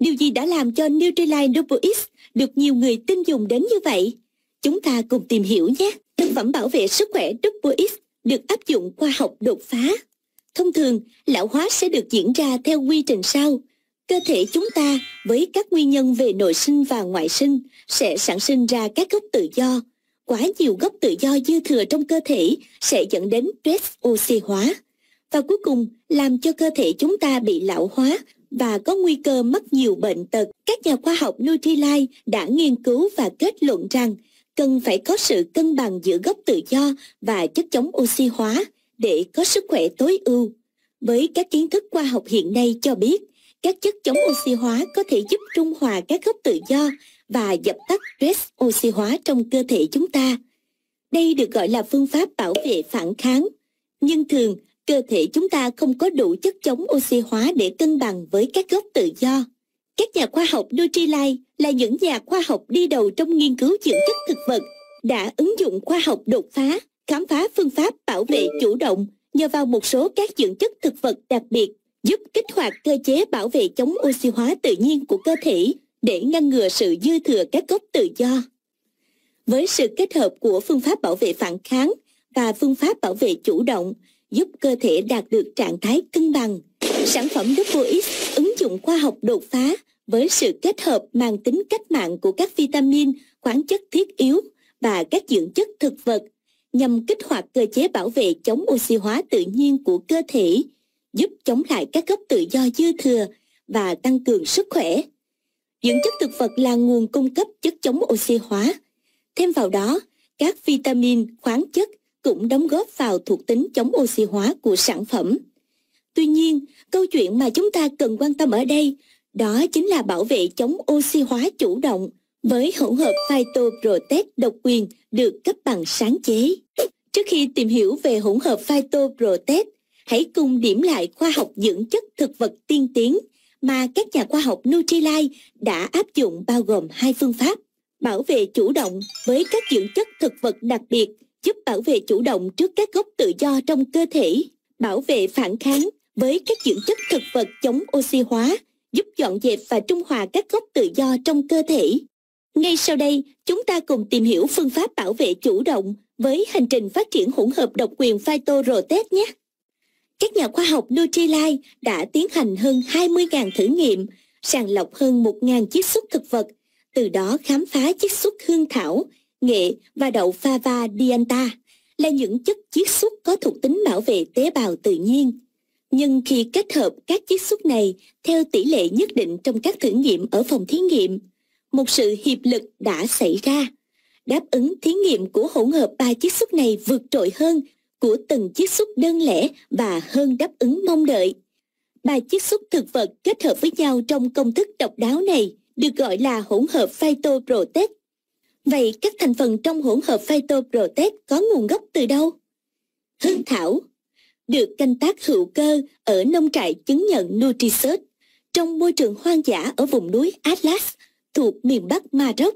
Điều gì đã làm cho Nutrilite NovoX được nhiều người tin dùng đến như vậy? Chúng ta cùng tìm hiểu nhé. Thực phẩm bảo vệ sức khỏe NovoX được áp dụng khoa học đột phá. Thông thường, lão hóa sẽ được diễn ra theo quy trình sau. Cơ thể chúng ta với các nguyên nhân về nội sinh và ngoại sinh sẽ sản sinh ra các gốc tự do. Quá nhiều gốc tự do dư thừa trong cơ thể sẽ dẫn đến stress oxy hóa và cuối cùng làm cho cơ thể chúng ta bị lão hóa và có nguy cơ mắc nhiều bệnh tật. Các nhà khoa học Nutrilite đã nghiên cứu và kết luận rằng cần phải có sự cân bằng giữa gốc tự do và chất chống oxy hóa để có sức khỏe tối ưu. Với các kiến thức khoa học hiện nay cho biết, các chất chống oxy hóa có thể giúp trung hòa các gốc tự do và dập tắt stress oxy hóa trong cơ thể chúng ta. Đây được gọi là phương pháp bảo vệ phản kháng. Nhưng thường, cơ thể chúng ta không có đủ chất chống oxy hóa để cân bằng với các gốc tự do. Các nhà khoa học Nutrilite là những nhà khoa học đi đầu trong nghiên cứu dưỡng chất thực vật, đã ứng dụng khoa học đột phá, khám phá phương pháp bảo vệ chủ động nhờ vào một số các dưỡng chất thực vật đặc biệt giúp kích hoạt cơ chế bảo vệ chống oxy hóa tự nhiên của cơ thể để ngăn ngừa sự dư thừa các gốc tự do. Với sự kết hợp của phương pháp bảo vệ phản kháng và phương pháp bảo vệ chủ động, giúp cơ thể đạt được trạng thái cân bằng. Sản phẩm Double X ứng dụng khoa học đột phá với sự kết hợp mang tính cách mạng của các vitamin, khoáng chất thiết yếu và các dưỡng chất thực vật nhằm kích hoạt cơ chế bảo vệ chống oxy hóa tự nhiên của cơ thể, giúp chống lại các gốc tự do dư thừa và tăng cường sức khỏe. Dưỡng chất thực vật là nguồn cung cấp chất chống oxy hóa. Thêm vào đó, các vitamin, khoáng chất cũng đóng góp vào thuộc tính chống oxy hóa của sản phẩm. Tuy nhiên, câu chuyện mà chúng ta cần quan tâm ở đây đó chính là bảo vệ chống oxy hóa chủ động với hỗn hợp Phytoprotect độc quyền được cấp bằng sáng chế. Trước khi tìm hiểu về hỗn hợp Phytoprotect, hãy cùng điểm lại khoa học dưỡng chất thực vật tiên tiến mà các nhà khoa học Nutrilite đã áp dụng bao gồm hai phương pháp bảo vệ chủ động với các dưỡng chất thực vật đặc biệt giúp bảo vệ chủ động trước các gốc tự do trong cơ thể, bảo vệ phản kháng với các dưỡng chất thực vật chống oxy hóa, giúp dọn dẹp và trung hòa các gốc tự do trong cơ thể. Ngay sau đây, chúng ta cùng tìm hiểu phương pháp bảo vệ chủ động với hành trình phát triển hỗn hợp độc quyền Phytorotest nhé. Các nhà khoa học Nutrilite đã tiến hành hơn 20.000 thử nghiệm, sàng lọc hơn 1.000 chiết xuất thực vật, từ đó khám phá chiết xuất hương thảo, nghệ và đậu fava dianta là những chất chiết xuất có thuộc tính bảo vệ tế bào tự nhiên. Nhưng khi kết hợp các chiết xuất này theo tỷ lệ nhất định trong các thử nghiệm ở phòng thí nghiệm, một sự hiệp lực đã xảy ra. Đáp ứng thí nghiệm của hỗn hợp ba chiết xuất này vượt trội hơn của từng chiết xuất đơn lẻ và hơn đáp ứng mong đợi. Ba chiết xuất thực vật kết hợp với nhau trong công thức độc đáo này được gọi là hỗn hợp phytoprotect Vậy các thành phần trong hỗn hợp phytoprotect có nguồn gốc từ đâu? Hương thảo được canh tác hữu cơ ở nông trại chứng nhận Nutrisert trong môi trường hoang dã ở vùng núi Atlas thuộc miền Bắc Maroc.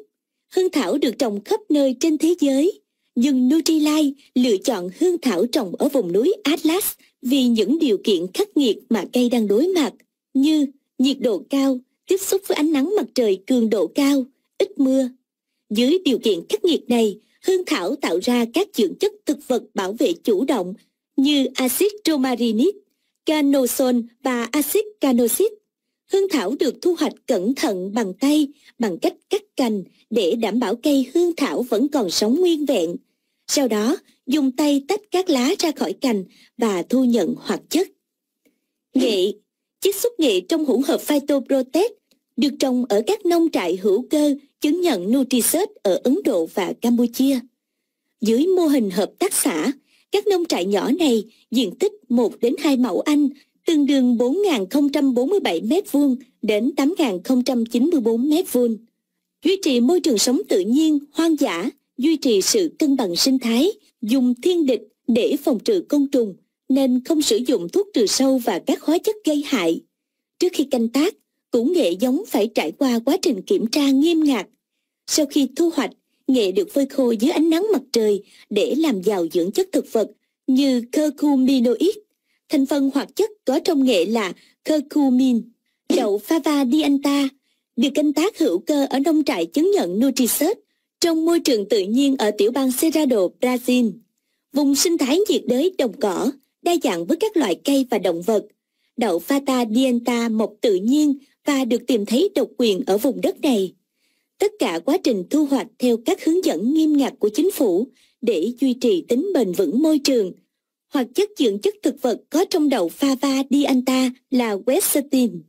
Hương thảo được trồng khắp nơi trên thế giới, nhưng Nutrilite lựa chọn hương thảo trồng ở vùng núi Atlas vì những điều kiện khắc nghiệt mà cây đang đối mặt như nhiệt độ cao, tiếp xúc với ánh nắng mặt trời cường độ cao, ít mưa, dưới điều kiện khắc nghiệt này, hương thảo tạo ra các dưỡng chất thực vật bảo vệ chủ động như axit romarinic, canosol và axit canosic. Hương thảo được thu hoạch cẩn thận bằng tay, bằng cách cắt cành để đảm bảo cây hương thảo vẫn còn sống nguyên vẹn. Sau đó, dùng tay tách các lá ra khỏi cành và thu nhận hoạt chất. Nghệ chất xuất nghệ trong hỗn hợp phytoprotect được trồng ở các nông trại hữu cơ chứng nhận Nutrisert ở Ấn Độ và Campuchia. Dưới mô hình hợp tác xã, các nông trại nhỏ này diện tích 1 đến 2 mẫu Anh, tương đương 4.047 m2 đến 8.094 m2. Duy trì môi trường sống tự nhiên, hoang dã, duy trì sự cân bằng sinh thái, dùng thiên địch để phòng trừ côn trùng, nên không sử dụng thuốc trừ sâu và các hóa chất gây hại. Trước khi canh tác, cũng nghệ giống phải trải qua quá trình kiểm tra nghiêm ngặt. Sau khi thu hoạch, nghệ được phơi khô dưới ánh nắng mặt trời để làm giàu dưỡng chất thực vật như curcuminoid. Thành phần hoạt chất có trong nghệ là curcumin. Đậu fava dianta được canh tác hữu cơ ở nông trại chứng nhận Nutrisearch trong môi trường tự nhiên ở tiểu bang Cerrado, Brazil. Vùng sinh thái nhiệt đới đồng cỏ, đa dạng với các loại cây và động vật – đậu Fata Dienta mọc tự nhiên và được tìm thấy độc quyền ở vùng đất này. Tất cả quá trình thu hoạch theo các hướng dẫn nghiêm ngặt của chính phủ để duy trì tính bền vững môi trường. Hoạt chất dưỡng chất thực vật có trong đậu Fava Dianta là quercetin.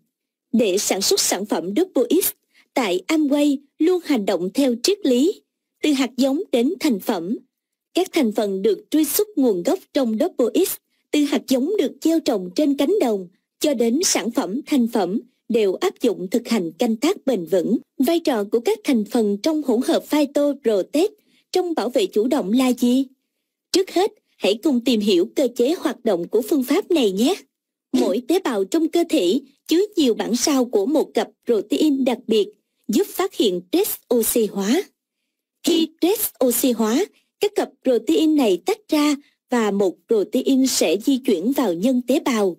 Để sản xuất sản phẩm Double X, tại Amway luôn hành động theo triết lý, từ hạt giống đến thành phẩm. Các thành phần được truy xuất nguồn gốc trong Double X, từ hạt giống được gieo trồng trên cánh đồng – cho đến sản phẩm thành phẩm đều áp dụng thực hành canh tác bền vững. Vai trò của các thành phần trong hỗn hợp phyto protect trong bảo vệ chủ động là gì? Trước hết, hãy cùng tìm hiểu cơ chế hoạt động của phương pháp này nhé. Mỗi tế bào trong cơ thể chứa nhiều bản sao của một cặp protein đặc biệt giúp phát hiện stress oxy hóa. Khi stress oxy hóa, các cặp protein này tách ra và một protein sẽ di chuyển vào nhân tế bào.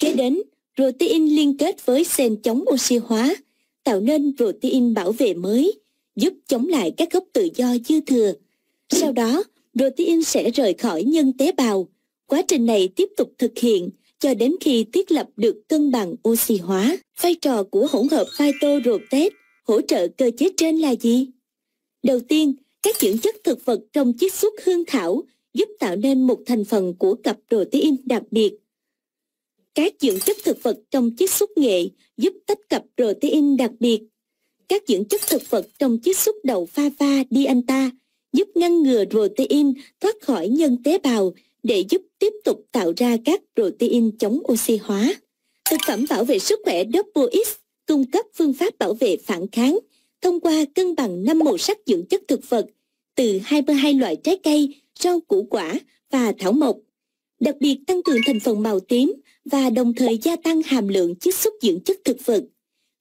Kế đến, protein liên kết với sen chống oxy hóa, tạo nên protein bảo vệ mới, giúp chống lại các gốc tự do dư thừa. Sau đó, protein sẽ rời khỏi nhân tế bào. Quá trình này tiếp tục thực hiện cho đến khi thiết lập được cân bằng oxy hóa. Vai trò của hỗn hợp phytorotest hỗ trợ cơ chế trên là gì? Đầu tiên, các dưỡng chất thực vật trong chiết xuất hương thảo giúp tạo nên một thành phần của cặp protein đặc biệt các dưỡng chất thực vật trong chiết xuất nghệ giúp tách cặp protein đặc biệt. Các dưỡng chất thực vật trong chiết xuất đậu pha pha dianta giúp ngăn ngừa protein thoát khỏi nhân tế bào để giúp tiếp tục tạo ra các protein chống oxy hóa. Thực phẩm bảo vệ sức khỏe Double X cung cấp phương pháp bảo vệ phản kháng thông qua cân bằng năm màu sắc dưỡng chất thực vật từ 22 loại trái cây, rau củ quả và thảo mộc. Đặc biệt tăng cường thành phần màu tím và đồng thời gia tăng hàm lượng chất xúc dưỡng chất thực vật.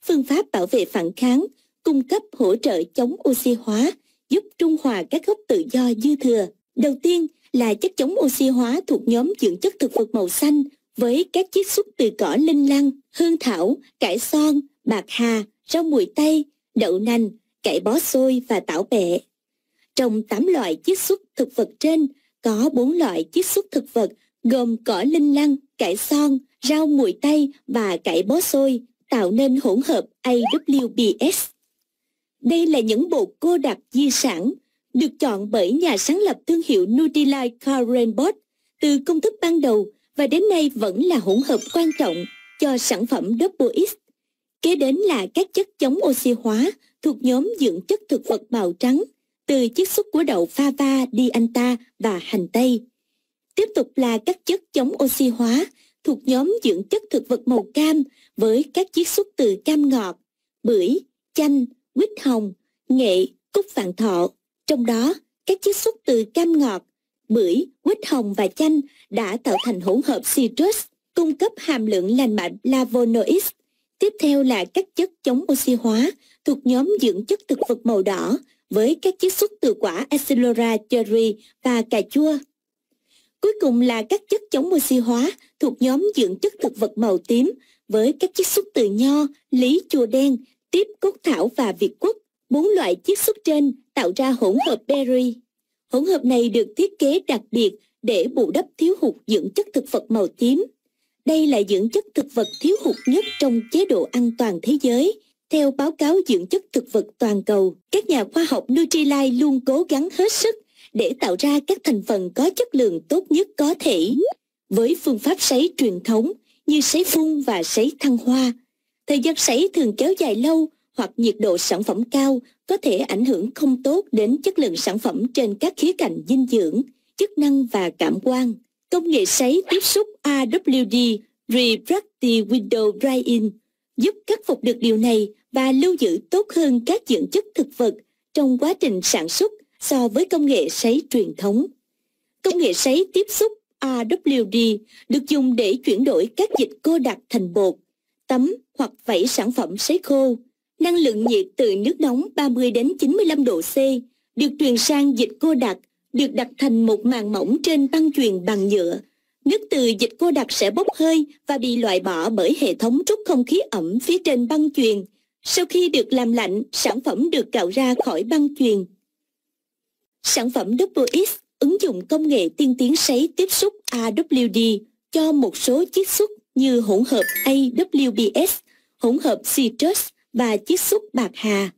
Phương pháp bảo vệ phản kháng, cung cấp hỗ trợ chống oxy hóa, giúp trung hòa các gốc tự do dư thừa. Đầu tiên là chất chống oxy hóa thuộc nhóm dưỡng chất thực vật màu xanh với các chiết xuất từ cỏ linh lăng, hương thảo, cải son, bạc hà, rau mùi tây, đậu nành, cải bó xôi và tảo bẹ. Trong 8 loại chiết xuất thực vật trên, có 4 loại chiết xuất thực vật gồm cỏ linh lăng, cải son, rau mùi tây và cải bó xôi tạo nên hỗn hợp AWBS. Đây là những bột cô đặc di sản được chọn bởi nhà sáng lập thương hiệu Nutrilite Karen Bot từ công thức ban đầu và đến nay vẫn là hỗn hợp quan trọng cho sản phẩm Double X. Kế đến là các chất chống oxy hóa thuộc nhóm dưỡng chất thực vật màu trắng từ chiết xúc của đậu fava, dianta và hành tây. Tiếp tục là các chất chống oxy hóa thuộc nhóm dưỡng chất thực vật màu cam với các chiết xuất từ cam ngọt, bưởi, chanh, quýt hồng, nghệ, cúc vạn thọ. Trong đó, các chiết xuất từ cam ngọt, bưởi, quýt hồng và chanh đã tạo thành hỗn hợp citrus, cung cấp hàm lượng lành mạnh flavonoids. Tiếp theo là các chất chống oxy hóa thuộc nhóm dưỡng chất thực vật màu đỏ với các chiết xuất từ quả Accelera cherry và cà chua. Cuối cùng là các chất chống oxy hóa thuộc nhóm dưỡng chất thực vật màu tím với các chất xuất từ nho, lý chua đen, tiếp cốt thảo và việt quất. Bốn loại chất xuất trên tạo ra hỗn hợp berry. Hỗn hợp này được thiết kế đặc biệt để bù đắp thiếu hụt dưỡng chất thực vật màu tím. Đây là dưỡng chất thực vật thiếu hụt nhất trong chế độ ăn toàn thế giới. Theo báo cáo dưỡng chất thực vật toàn cầu, các nhà khoa học Nutrilite luôn cố gắng hết sức để tạo ra các thành phần có chất lượng tốt nhất có thể. Với phương pháp sấy truyền thống như sấy phun và sấy thăng hoa, thời gian sấy thường kéo dài lâu hoặc nhiệt độ sản phẩm cao có thể ảnh hưởng không tốt đến chất lượng sản phẩm trên các khía cạnh dinh dưỡng, chức năng và cảm quan. Công nghệ sấy tiếp xúc AWD Refractive Window dry giúp khắc phục được điều này và lưu giữ tốt hơn các dưỡng chất thực vật trong quá trình sản xuất so với công nghệ sấy truyền thống. Công nghệ sấy tiếp xúc AWD được dùng để chuyển đổi các dịch cô đặc thành bột, tấm hoặc vẩy sản phẩm sấy khô. Năng lượng nhiệt từ nước nóng 30 đến 95 độ C được truyền sang dịch cô đặc, được đặt thành một màng mỏng trên băng truyền bằng nhựa. Nước từ dịch cô đặc sẽ bốc hơi và bị loại bỏ bởi hệ thống trút không khí ẩm phía trên băng truyền. Sau khi được làm lạnh, sản phẩm được cạo ra khỏi băng truyền. Sản phẩm Double ứng dụng công nghệ tiên tiến sấy tiếp xúc AWD cho một số chiết xuất như hỗn hợp AWBS, hỗn hợp citrus và chiết xuất bạc hà.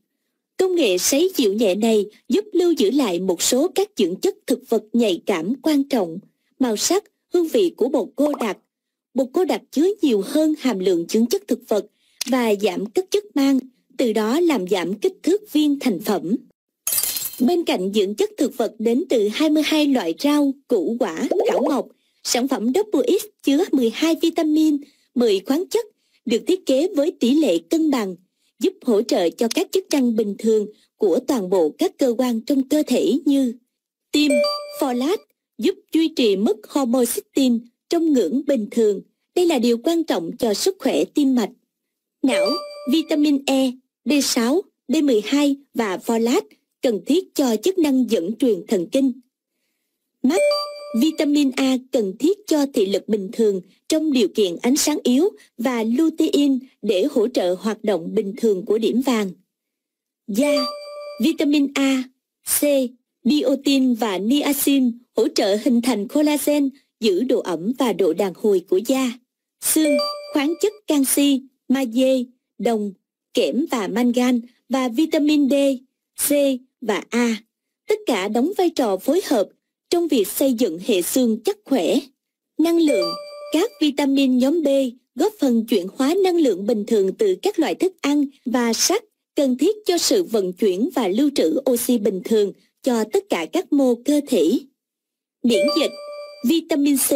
Công nghệ sấy dịu nhẹ này giúp lưu giữ lại một số các dưỡng chất thực vật nhạy cảm quan trọng, màu sắc, hương vị của bột cô đặc. Bột cô đặc chứa nhiều hơn hàm lượng dưỡng chất thực vật và giảm các chất mang, từ đó làm giảm kích thước viên thành phẩm. Bên cạnh dưỡng chất thực vật đến từ 22 loại rau, củ quả, thảo mộc, sản phẩm Double X chứa 12 vitamin, 10 khoáng chất, được thiết kế với tỷ lệ cân bằng, giúp hỗ trợ cho các chức năng bình thường của toàn bộ các cơ quan trong cơ thể như tim, folate, giúp duy trì mức homocysteine trong ngưỡng bình thường. Đây là điều quan trọng cho sức khỏe tim mạch. Não, vitamin E, D6, D12 và folate cần thiết cho chức năng dẫn truyền thần kinh. Mắt, vitamin A cần thiết cho thị lực bình thường trong điều kiện ánh sáng yếu và lutein để hỗ trợ hoạt động bình thường của điểm vàng. Da, vitamin A, C, biotin và niacin hỗ trợ hình thành collagen, giữ độ ẩm và độ đàn hồi của da. Xương, khoáng chất canxi, magie, đồng, kẽm và mangan và vitamin D, C, và A, tất cả đóng vai trò phối hợp trong việc xây dựng hệ xương chắc khỏe. Năng lượng, các vitamin nhóm B góp phần chuyển hóa năng lượng bình thường từ các loại thức ăn và sắt cần thiết cho sự vận chuyển và lưu trữ oxy bình thường cho tất cả các mô cơ thể. Miễn dịch, vitamin C,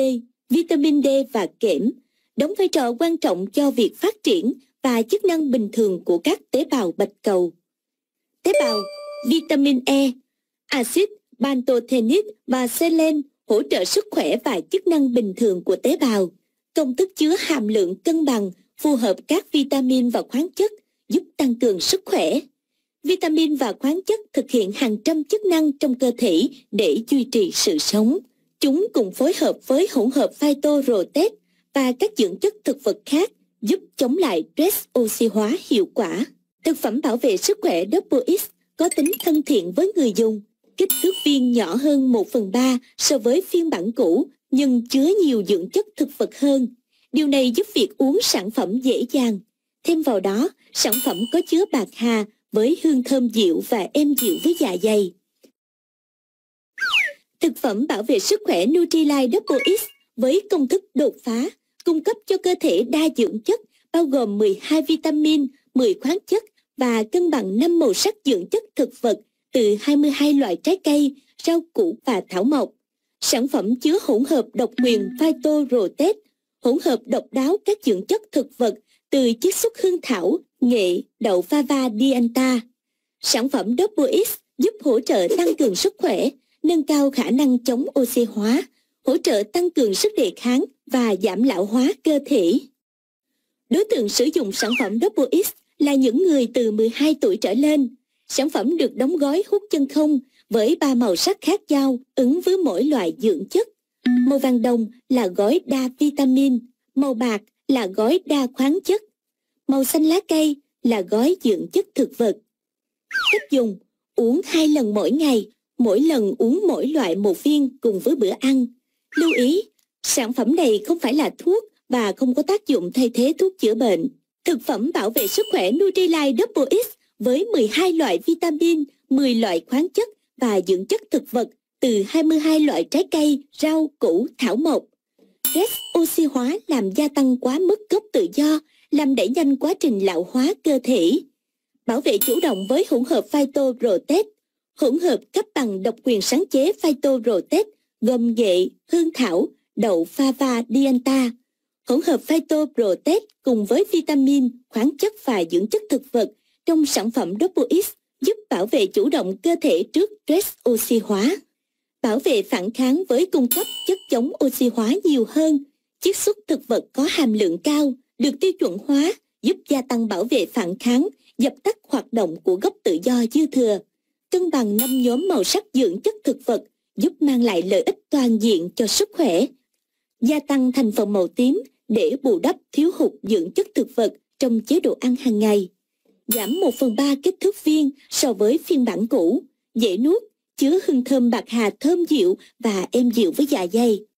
vitamin D và kẽm đóng vai trò quan trọng cho việc phát triển và chức năng bình thường của các tế bào bạch cầu. Tế bào vitamin E, axit pantothenic và selen hỗ trợ sức khỏe và chức năng bình thường của tế bào. Công thức chứa hàm lượng cân bằng, phù hợp các vitamin và khoáng chất, giúp tăng cường sức khỏe. Vitamin và khoáng chất thực hiện hàng trăm chức năng trong cơ thể để duy trì sự sống. Chúng cùng phối hợp với hỗn hợp phytorotest và các dưỡng chất thực vật khác giúp chống lại stress oxy hóa hiệu quả. Thực phẩm bảo vệ sức khỏe Double X có tính thân thiện với người dùng. Kích thước viên nhỏ hơn 1 phần 3 so với phiên bản cũ nhưng chứa nhiều dưỡng chất thực vật hơn. Điều này giúp việc uống sản phẩm dễ dàng. Thêm vào đó, sản phẩm có chứa bạc hà với hương thơm dịu và êm dịu với dạ dày. Thực phẩm bảo vệ sức khỏe Nutrilite Double X với công thức đột phá, cung cấp cho cơ thể đa dưỡng chất bao gồm 12 vitamin, 10 khoáng chất và cân bằng năm màu sắc dưỡng chất thực vật từ 22 loại trái cây, rau củ và thảo mộc. Sản phẩm chứa hỗn hợp độc quyền Phytorotest, hỗn hợp độc đáo các dưỡng chất thực vật từ chiết xuất hương thảo, nghệ, đậu fava dianta. Sản phẩm Double X giúp hỗ trợ tăng cường sức khỏe, nâng cao khả năng chống oxy hóa, hỗ trợ tăng cường sức đề kháng và giảm lão hóa cơ thể. Đối tượng sử dụng sản phẩm Double X là những người từ 12 tuổi trở lên. Sản phẩm được đóng gói hút chân không với ba màu sắc khác nhau ứng với mỗi loại dưỡng chất. Màu vàng đồng là gói đa vitamin, màu bạc là gói đa khoáng chất, màu xanh lá cây là gói dưỡng chất thực vật. Cách dùng, uống hai lần mỗi ngày, mỗi lần uống mỗi loại một viên cùng với bữa ăn. Lưu ý, sản phẩm này không phải là thuốc và không có tác dụng thay thế thuốc chữa bệnh. Thực phẩm bảo vệ sức khỏe Nutrilite Double X với 12 loại vitamin, 10 loại khoáng chất và dưỡng chất thực vật từ 22 loại trái cây, rau, củ, thảo mộc. Stress oxy hóa làm gia tăng quá mức gốc tự do, làm đẩy nhanh quá trình lão hóa cơ thể. Bảo vệ chủ động với hỗn hợp Phyto Protect, hỗn hợp cấp bằng độc quyền sáng chế Phyto Protect gồm nghệ, hương thảo, đậu pha fava dianta, hỗn hợp phytoprotect cùng với vitamin, khoáng chất và dưỡng chất thực vật trong sản phẩm Double X giúp bảo vệ chủ động cơ thể trước stress oxy hóa, bảo vệ phản kháng với cung cấp chất chống oxy hóa nhiều hơn. Chiết xuất thực vật có hàm lượng cao, được tiêu chuẩn hóa, giúp gia tăng bảo vệ phản kháng, dập tắt hoạt động của gốc tự do dư thừa, cân bằng năm nhóm màu sắc dưỡng chất thực vật, giúp mang lại lợi ích toàn diện cho sức khỏe. Gia tăng thành phần màu tím để bù đắp thiếu hụt dưỡng chất thực vật trong chế độ ăn hàng ngày. Giảm 1 phần 3 kích thước viên so với phiên bản cũ, dễ nuốt, chứa hương thơm bạc hà thơm dịu và êm dịu với dạ dày.